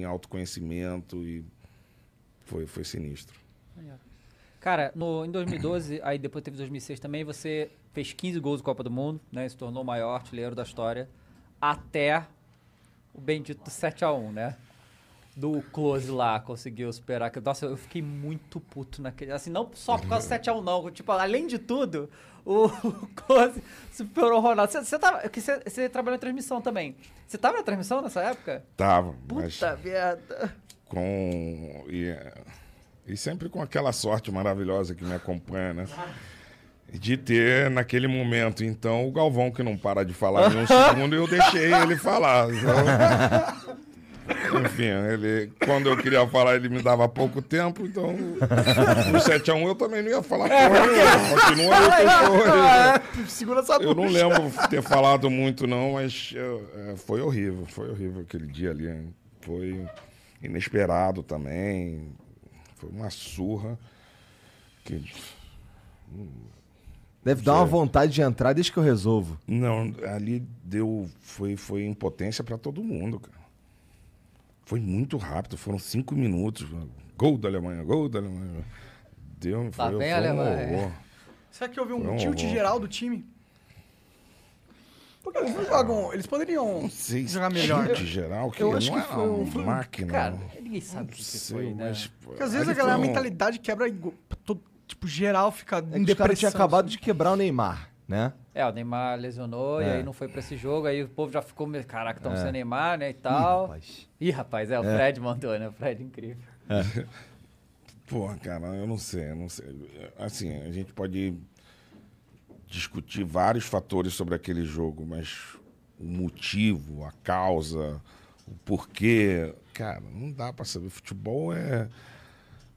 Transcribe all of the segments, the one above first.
em autoconhecimento e foi, foi sinistro. Cara, no, em 2012, aí depois teve 2006 também, você fez 15 gols de Copa do Mundo, né? Se tornou o maior artilheiro da história, até o bendito 7x1, né? do Close lá conseguiu superar. Nossa, eu fiquei muito puto naquele. Assim, não só por causa do 7x1, não. Tipo, além de tudo, o, Close superou o Ronaldo. Você tava. Você é trabalhou em transmissão também. Você tava na transmissão nessa época? Tava. Puta merda. Com. E, e sempre com aquela sorte maravilhosa que me acompanha, né? de ter naquele momento. Então, o Galvão, que não para de falar em um segundo, eu deixei ele falar. Então enfim, ele, quando eu queria falar, ele me dava pouco tempo, então No 7x1 eu também não ia falar com é, ele. Continua eu, eu, é, Segura essa Eu não lembro ter falado muito, não, mas eu, é, foi horrível, foi horrível aquele dia ali. Hein? Foi inesperado também. Foi uma surra que. Hum, Deve dar uma vontade de entrar desde que eu resolvo. Não, ali deu. Foi, foi impotência para todo mundo, cara. Foi muito rápido, foram cinco minutos. Gol da Alemanha, gol da Alemanha. Deu, tá foi, bem, foi Alemanha. Um Será que houve um, um tilt horror. geral do time? Porque eles não jogam. Eles poderiam sei, jogar melhor. Tilt geral, que eu acho que é foi uma foi... máquina. Cara, ninguém sabe o que sei, foi, né? Mas, Porque às vezes a galera, um... a mentalidade quebra. Todo, tipo, geral fica. É que depressão. tinha acabado assim. de quebrar o Neymar né? É, o Neymar lesionou é. e aí não foi para esse jogo, aí o povo já ficou meio, caraca, estão é. sem Neymar, né, e tal. Ih, rapaz. Ih, rapaz, é, o é. Fred mandou, né? O Fred incrível. É. Pô, cara, eu não sei, não sei. Assim, a gente pode discutir vários fatores sobre aquele jogo, mas o motivo, a causa, o porquê, cara, não dá para saber. Futebol é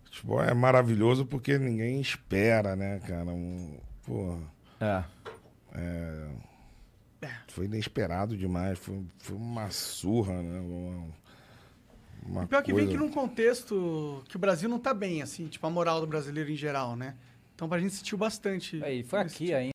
futebol é maravilhoso porque ninguém espera, né, cara? pô É. É. é, foi inesperado demais, foi, foi uma surra, né? Uma, uma pior coisa... que vem que num contexto que o Brasil não tá bem, assim, tipo, a moral do brasileiro em geral, né? Então pra gente sentiu bastante. É, e foi aqui ainda.